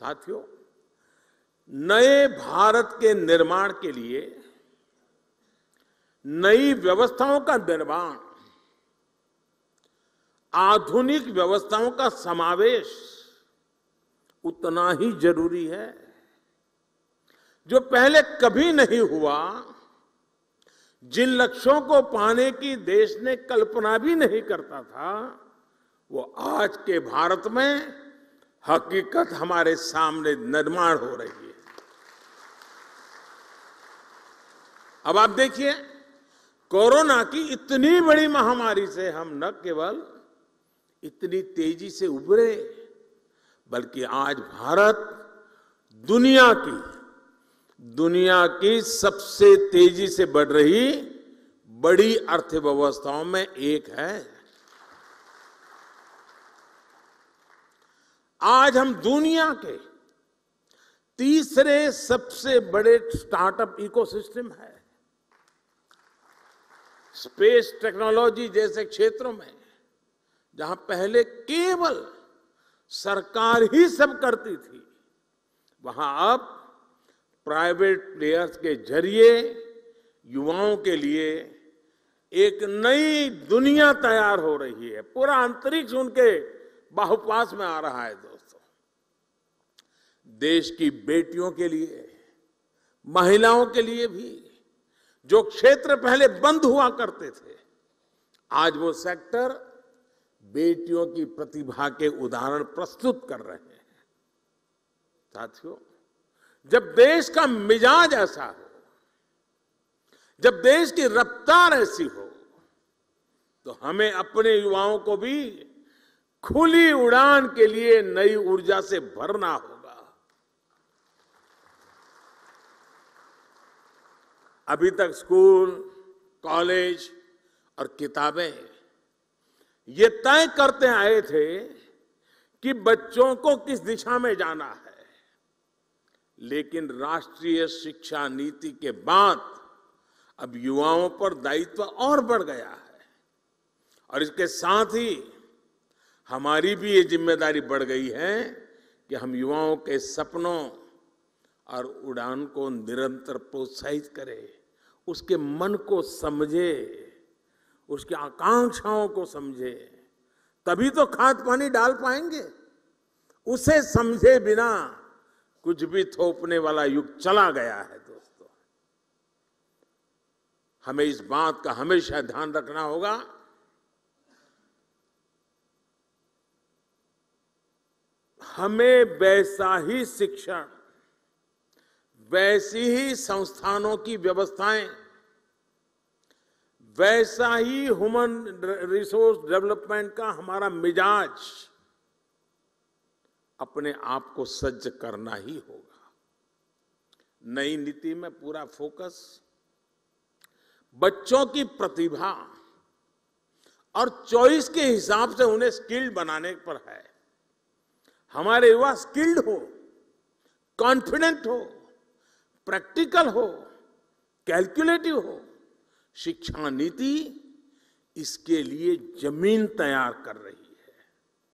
साथियों नए भारत के निर्माण के लिए नई व्यवस्थाओं का निर्माण आधुनिक व्यवस्थाओं का समावेश उतना ही जरूरी है जो पहले कभी नहीं हुआ जिन लक्ष्यों को पाने की देश ने कल्पना भी नहीं करता था वो आज के भारत में हकीकत हमारे सामने निर्माण हो रही है अब आप देखिए कोरोना की इतनी बड़ी महामारी से हम न केवल इतनी तेजी से उभरे बल्कि आज भारत दुनिया की दुनिया की सबसे तेजी से बढ़ रही बड़ी अर्थव्यवस्थाओं में एक है आज हम दुनिया के तीसरे सबसे बड़े स्टार्टअप इकोसिस्टम है स्पेस टेक्नोलॉजी जैसे क्षेत्रों में जहां पहले केवल सरकार ही सब करती थी वहां अब प्राइवेट प्लेयर्स के जरिए युवाओं के लिए एक नई दुनिया तैयार हो रही है पूरा अंतरिक्ष उनके बाहुपास में आ रहा है दोस्तों देश की बेटियों के लिए महिलाओं के लिए भी जो क्षेत्र पहले बंद हुआ करते थे आज वो सेक्टर बेटियों की प्रतिभा के उदाहरण प्रस्तुत कर रहे हैं साथियों जब देश का मिजाज ऐसा हो जब देश की रफ्तार ऐसी हो तो हमें अपने युवाओं को भी खुली उड़ान के लिए नई ऊर्जा से भरना होगा अभी तक स्कूल कॉलेज और किताबें ये तय करते आए थे कि बच्चों को किस दिशा में जाना है लेकिन राष्ट्रीय शिक्षा नीति के बाद अब युवाओं पर दायित्व और बढ़ गया है और इसके साथ ही हमारी भी ये जिम्मेदारी बढ़ गई है कि हम युवाओं के सपनों और उड़ान को निरंतर प्रोत्साहित करें उसके मन को समझे उसकी आकांक्षाओं को समझे तभी तो खाद पानी डाल पाएंगे उसे समझे बिना कुछ भी थोपने वाला युग चला गया है दोस्तों हमें इस बात का हमेशा ध्यान रखना होगा हमें वैसा ही शिक्षण वैसी ही संस्थानों की व्यवस्थाएं वैसा ही ह्यूमन रिसोर्स डेवलपमेंट का हमारा मिजाज अपने आप को सज्ज करना ही होगा नई नीति में पूरा फोकस बच्चों की प्रतिभा और चॉइस के हिसाब से उन्हें स्किल्ड बनाने पर है हमारे युवा स्किल्ड हो कॉन्फिडेंट हो प्रैक्टिकल हो कैलकुलेटिव हो शिक्षा नीति इसके लिए जमीन तैयार कर रही है